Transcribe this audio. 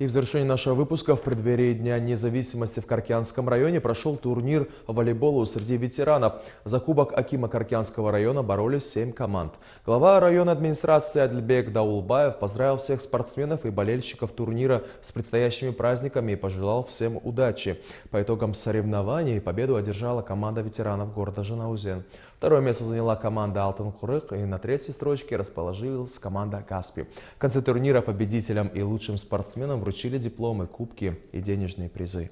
И в завершении нашего выпуска в преддверии Дня независимости в Каркианском районе прошел турнир волейбола среди ветеранов. За кубок Акима Каркианского района боролись семь команд. Глава районной администрации Адльбек Даулбаев поздравил всех спортсменов и болельщиков турнира с предстоящими праздниками и пожелал всем удачи. По итогам соревнований победу одержала команда ветеранов города Жанаузен. Второе место заняла команда Алтан Курык и на третьей строчке расположилась команда Каспи. В конце турнира победителям и лучшим спортсменам вручили дипломы, кубки и денежные призы.